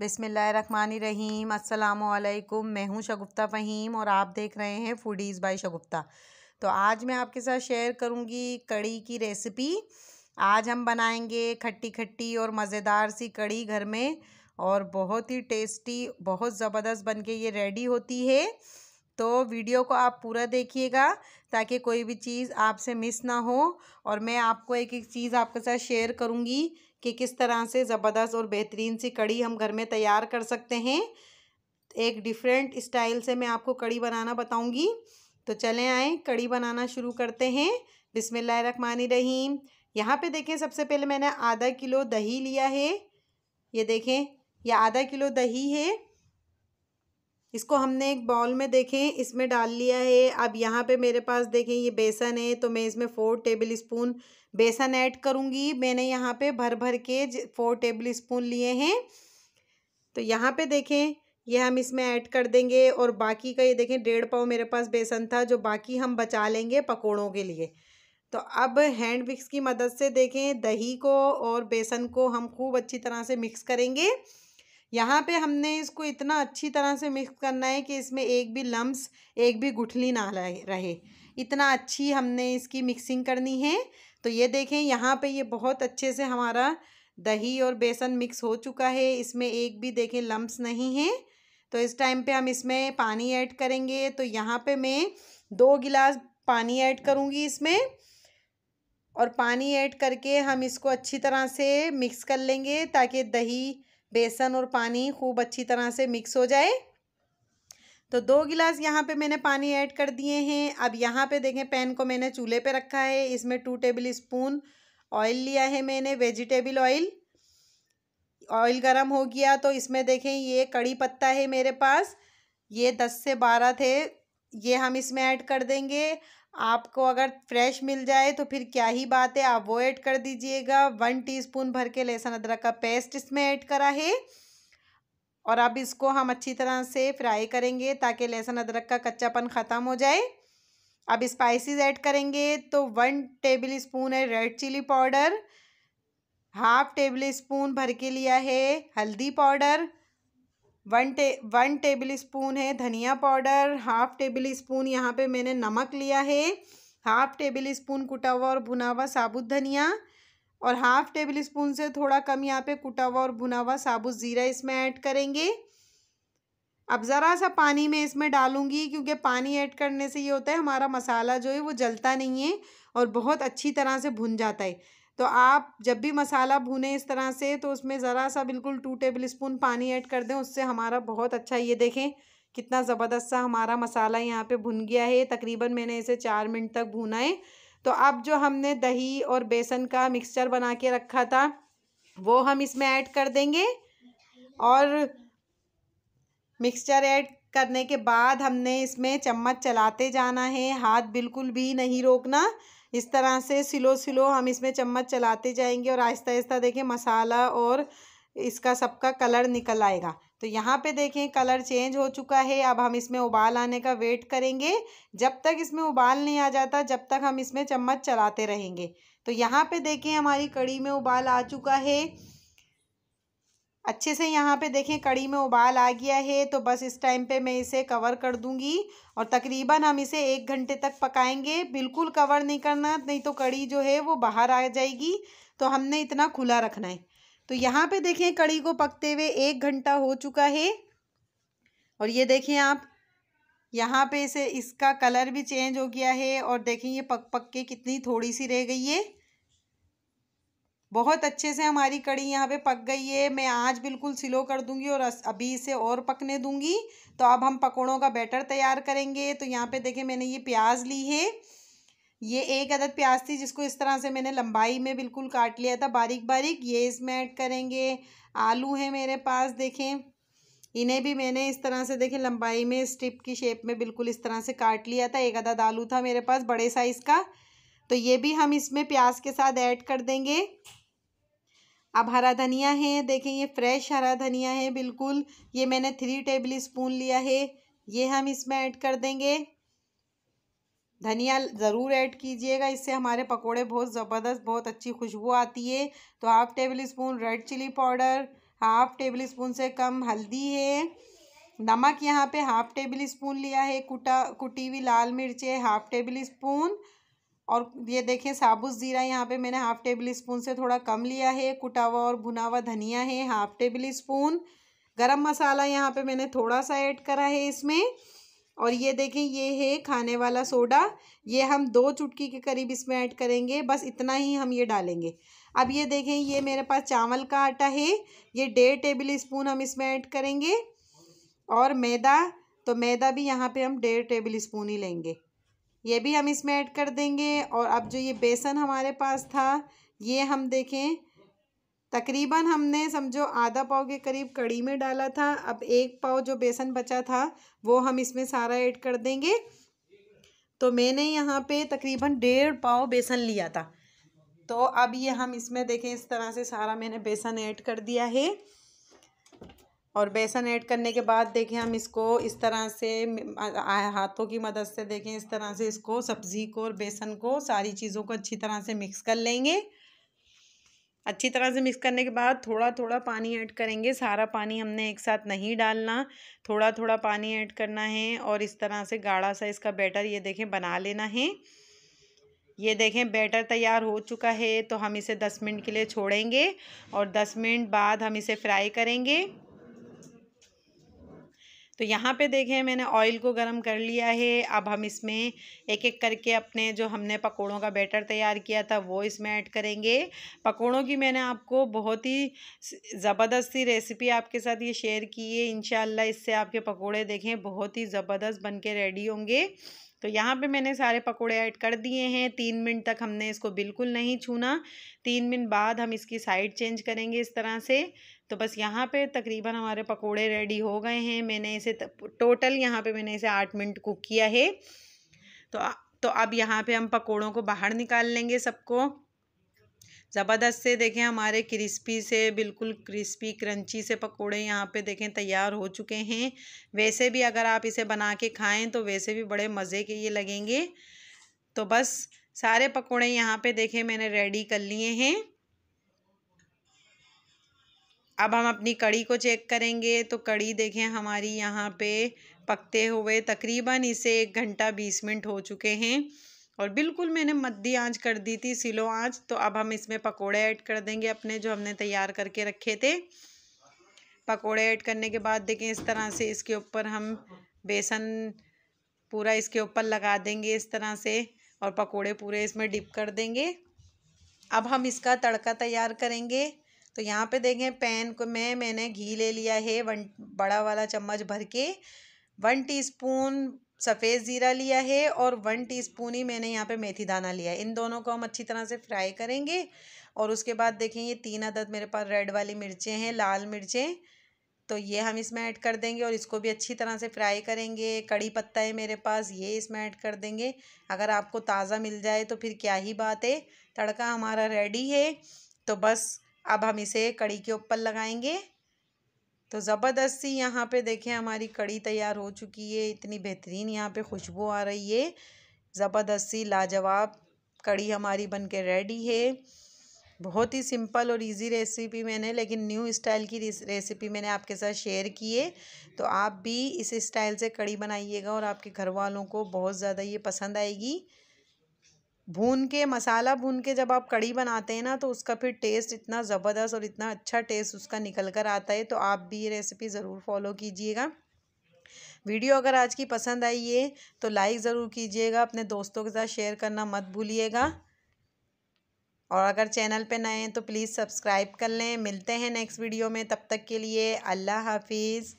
बिसमीम अल्लाम मैं हूं शगुफ्ता फ़हीम और आप देख रहे हैं फूडीज़ बाय शगुफ्ता तो आज मैं आपके साथ शेयर करूंगी कड़ी की रेसिपी आज हम बनाएंगे खट्टी खट्टी और मज़ेदार सी कड़ी घर में और बहुत ही टेस्टी बहुत ज़बरदस्त बन के ये रेडी होती है तो वीडियो को आप पूरा देखिएगा ताकि कोई भी चीज़ आपसे मिस ना हो और मैं आपको एक एक चीज़ आपके साथ शेयर करूँगी कि किस तरह से ज़बरदस्त और बेहतरीन सी कड़ी हम घर में तैयार कर सकते हैं एक डिफरेंट स्टाइल से मैं आपको कड़ी बनाना बताऊंगी तो चलें आए कड़ी बनाना शुरू करते हैं बिसमिल्ल रखमानी रहीम यहाँ पे देखें सबसे पहले मैंने आधा किलो दही लिया है ये देखें यह आधा किलो दही है इसको हमने एक बाउल में देखें इसमें डाल लिया है अब यहाँ पे मेरे पास देखें ये बेसन है तो मैं इसमें फ़ोर टेबल स्पून बेसन ऐड करूँगी मैंने यहाँ पे भर भर के फ़ोर टेबल स्पून लिए हैं तो यहाँ पे देखें ये हम इसमें ऐड कर देंगे और बाकी का ये देखें डेढ़ पाव मेरे पास बेसन था जो बाकी हम बचा लेंगे पकौड़ों के लिए तो अब हैंड मिक्स की मदद से देखें दही को और बेसन को हम खूब अच्छी तरह से मिक्स करेंगे यहाँ पे हमने इसको इतना अच्छी तरह से मिक्स करना है कि इसमें एक भी लम्स एक भी गुठली ना रहे इतना अच्छी हमने इसकी मिक्सिंग करनी है तो ये देखें यहाँ पे ये बहुत अच्छे से हमारा दही और बेसन मिक्स हो चुका है इसमें एक भी देखें लम्स नहीं है तो इस टाइम पे हम इसमें पानी ऐड करेंगे तो यहाँ पे मैं दो गिलास पानी ऐड करूँगी इसमें और पानी ऐड करके हम इसको अच्छी तरह से मिक्स कर लेंगे ताकि दही बेसन और पानी खूब अच्छी तरह से मिक्स हो जाए तो दो गिलास यहाँ पे मैंने पानी ऐड कर दिए हैं अब यहाँ पे देखें पैन को मैंने चूल्हे पे रखा है इसमें टू टेबल स्पून ऑयल लिया है मैंने वेजिटेबल ऑयल ऑयल गरम हो गया तो इसमें देखें ये कड़ी पत्ता है मेरे पास ये दस से बारह थे ये हम इसमें ऐड कर देंगे आपको अगर फ्रेश मिल जाए तो फिर क्या ही बात है आप वो ऐड कर दीजिएगा वन टीस्पून भर के लहसुन अदरक का पेस्ट इसमें ऐड करा है और अब इसको हम अच्छी तरह से फ्राई करेंगे ताकि लहसुन अदरक का कच्चापन ख़त्म हो जाए अब स्पाइसेस ऐड करेंगे तो वन टेबल स्पून है red chilli powder half tablespoon भर के लिया है हल्दी पाउडर वन टे वन टेबल स्पून है धनिया पाउडर हाफ टेबल स्पून यहाँ पे मैंने नमक लिया है हाफ टेबल स्पून कुटा हुआ और भुना हुआ साबुत धनिया और हाफ टेबल स्पून से थोड़ा कम यहाँ पे कुटा हुआ और भुना हुआ साबुत ज़ीरा इसमें ऐड करेंगे अब ज़रा सा पानी मैं इसमें डालूंगी क्योंकि पानी ऐड करने से ये होता है हमारा मसाला जो है वो जलता नहीं है और बहुत अच्छी तरह से भुन जाता है तो आप जब भी मसाला भूने इस तरह से तो उसमें ज़रा सा बिल्कुल टू टेबल स्पून पानी ऐड कर दें उससे हमारा बहुत अच्छा ये देखें कितना ज़बरदस्त सा हमारा मसाला यहाँ पे भुन गया है तकरीबन मैंने इसे चार मिनट तक भुना है तो अब जो हमने दही और बेसन का मिक्सचर बना के रखा था वो हम इसमें ऐड कर देंगे और मिक्सचर ऐड करने के बाद हमने इसमें चम्मच चलाते जाना है हाथ बिल्कुल भी नहीं रोकना इस तरह से सिलो सिलो हम इसमें चम्मच चलाते जाएंगे और आहिस्ता आहिस्ता देखें मसाला और इसका सबका कलर निकल आएगा तो यहाँ पे देखें कलर चेंज हो चुका है अब हम इसमें उबाल आने का वेट करेंगे जब तक इसमें उबाल नहीं आ जाता जब तक हम इसमें चम्मच चलाते रहेंगे तो यहाँ पे देखें हमारी कड़ी में उबाल आ चुका है अच्छे से यहाँ पे देखें कड़ी में उबाल आ गया है तो बस इस टाइम पे मैं इसे कवर कर दूंगी और तकरीबन हम इसे एक घंटे तक पकाएंगे बिल्कुल कवर नहीं करना नहीं तो कड़ी जो है वो बाहर आ जाएगी तो हमने इतना खुला रखना है तो यहाँ पे देखें कड़ी को पकते हुए एक घंटा हो चुका है और ये देखें आप यहाँ पर इसे इसका कलर भी चेंज हो गया है और देखें ये पक पक के कितनी थोड़ी सी रह गई है बहुत अच्छे से हमारी कड़ी यहाँ पे पक गई है मैं आज बिल्कुल सिलो कर दूंगी और अभी इसे और पकने दूंगी तो अब हम पकौड़ों का बैटर तैयार करेंगे तो यहाँ पे देखें मैंने ये प्याज ली है ये एक अदद प्याज थी जिसको इस तरह से मैंने लंबाई में बिल्कुल काट लिया था बारीक बारीक ये इसमें ऐड करेंगे आलू हैं मेरे पास देखें इन्हें भी मैंने इस तरह से देखें लंबाई में स्ट्रिप की शेप में बिल्कुल इस तरह से काट लिया था एक अदद आलू था मेरे पास बड़े साइज़ का तो ये भी हम इसमें प्याज के साथ ऐड कर देंगे अब हरा धनिया है देखें ये फ्रेश हरा धनिया है बिल्कुल ये मैंने थ्री टेबल स्पून लिया है ये हम इसमें ऐड कर देंगे धनिया ज़रूर ऐड कीजिएगा इससे हमारे पकोड़े बहुत ज़बरदस्त बहुत अच्छी खुशबू आती है तो half tablespoon red chilli powder half tablespoon से कम हल्दी है नमक यहाँ पे हाफ़ टेबल स्पून लिया है कुटा कुटी हुई लाल मिर्चें हाफ़ टेबल स्पून और ये देखें साबुत ज़ीरा यहाँ पे मैंने हाफ़ टेबल स्पून से थोड़ा कम लिया है कुटा हुआ और भुना हुआ धनिया है हाफ़ टेबल स्पून गरम मसाला यहाँ पे मैंने थोड़ा सा ऐड करा है इसमें और ये देखें ये है खाने वाला सोडा ये हम दो चुटकी के करीब इसमें ऐड करेंगे बस इतना ही हम ये डालेंगे अब ये देखें ये मेरे पास चावल का आटा है ये डेढ़ टेबल स्पून हम इसमें ऐड करेंगे और मैदा तो मैदा भी यहाँ पे हम डेढ़ टेबल स्पून ही लेंगे ये भी हम इसमें ऐड कर देंगे और अब जो ये बेसन हमारे पास था ये हम देखें तकरीबन हमने समझो आधा पाव के करीब कड़ी में डाला था अब एक पाव जो बेसन बचा था वो हम इसमें सारा ऐड कर देंगे तो मैंने यहाँ पे तकरीबन डेढ़ पाव बेसन लिया था तो अब ये हम इसमें देखें इस तरह से सारा मैंने बेसन ऐड कर दिया है और बेसन ऐड करने के बाद देखें हम इसको इस तरह से हाथों की मदद से देखें इस तरह से इसको सब्ज़ी को और बेसन को सारी चीज़ों को अच्छी तरह से मिक्स कर लेंगे अच्छी तरह से मिक्स करने के बाद थोड़ा थोड़ा पानी ऐड करेंगे सारा पानी हमने एक साथ नहीं डालना थोड़ा थोड़ा पानी ऐड करना है और इस तरह से गाढ़ा सा इसका बैटर ये देखें बना लेना है ये देखें बैटर तैयार हो चुका है तो हम इसे दस मिनट के लिए छोड़ेंगे और दस मिनट बाद हम इसे फ्राई करेंगे तो यहाँ पे देखें मैंने ऑयल को गरम कर लिया है अब हम इसमें एक एक करके अपने जो हमने पकोड़ों का बैटर तैयार किया था वो इसमें ऐड करेंगे पकोड़ों की मैंने आपको बहुत ही ज़बरदस्ती रेसिपी आपके साथ ये शेयर की है इन इससे आपके पकोड़े देखें बहुत ही ज़बरदस्त बन के रेडी होंगे तो यहाँ पे मैंने सारे पकोड़े ऐड कर दिए हैं तीन मिनट तक हमने इसको बिल्कुल नहीं छूना तीन मिनट बाद हम इसकी साइड चेंज करेंगे इस तरह से तो बस यहाँ पे तकरीबन हमारे पकोड़े रेडी हो गए हैं मैंने इसे टोटल यहाँ पे मैंने इसे आठ मिनट कुक किया है तो तो अब यहाँ पे हम पकोड़ों को बाहर निकाल लेंगे सबको ज़बरदस्त से देखें हमारे क्रिस्पी से बिल्कुल क्रिस्पी क्रंची से पकोड़े यहाँ पे देखें तैयार हो चुके हैं वैसे भी अगर आप इसे बना के खाएँ तो वैसे भी बड़े मज़े के ये लगेंगे तो बस सारे पकोड़े यहाँ पे देखें मैंने रेडी कर लिए हैं अब हम अपनी कड़ी को चेक करेंगे तो कड़ी देखें हमारी यहाँ पे पकते हुए तकरीबन इसे एक घंटा बीस मिनट हो चुके हैं और बिल्कुल मैंने मद्दी आंच कर दी थी सिलो आंच तो अब हम इसमें पकोड़े ऐड कर देंगे अपने जो हमने तैयार करके रखे थे पकोड़े ऐड करने के बाद देखें इस तरह से इसके ऊपर हम बेसन पूरा इसके ऊपर लगा देंगे इस तरह से और पकोड़े पूरे इसमें डिप कर देंगे अब हम इसका तड़का तैयार करेंगे तो यहाँ पे देखें पैन को मैं मैंने घी ले लिया है वन बड़ा वाला चम्मच भर के वन टीस्पून सफ़ेद ज़ीरा लिया है और वन टीस्पून ही मैंने यहाँ पे मेथी दाना लिया है इन दोनों को हम अच्छी तरह से फ्राई करेंगे और उसके बाद देखें ये तीन अदद मेरे पास रेड वाली मिर्चें हैं लाल मिर्चें तो ये हम इसमें ऐड कर देंगे और इसको भी अच्छी तरह से फ्राई करेंगे कड़ी पत्ता है मेरे पास ये इसमें ऐड कर देंगे अगर आपको ताज़ा मिल जाए तो फिर क्या ही बात है तड़का हमारा रेडी है तो बस अब हम इसे कड़ी के ऊपर लगाएंगे तो ज़बरदस्ती यहाँ पे देखें हमारी कड़ी तैयार हो चुकी है इतनी बेहतरीन यहाँ पे खुशबू आ रही है ज़बरदस्ती लाजवाब कड़ी हमारी बन के रेडी है बहुत ही सिंपल और इजी रेसिपी मैंने लेकिन न्यू स्टाइल की रेसिपी मैंने आपके साथ शेयर की है तो आप भी इस स्टाइल से कड़ी बनाइएगा और आपके घर वालों को बहुत ज़्यादा ये पसंद आएगी भून के मसाला भून के जब आप कड़ी बनाते हैं ना तो उसका फिर टेस्ट इतना ज़बरदस्त और इतना अच्छा टेस्ट उसका निकल कर आता है तो आप भी ये रेसिपी ज़रूर फॉलो कीजिएगा वीडियो अगर आज की पसंद आई है तो लाइक ज़रूर कीजिएगा अपने दोस्तों के साथ शेयर करना मत भूलिएगा और अगर चैनल पे नए हैं तो प्लीज़ सब्सक्राइब कर लें मिलते हैं नेक्स्ट वीडियो में तब तक के लिए अल्लाह हाफिज़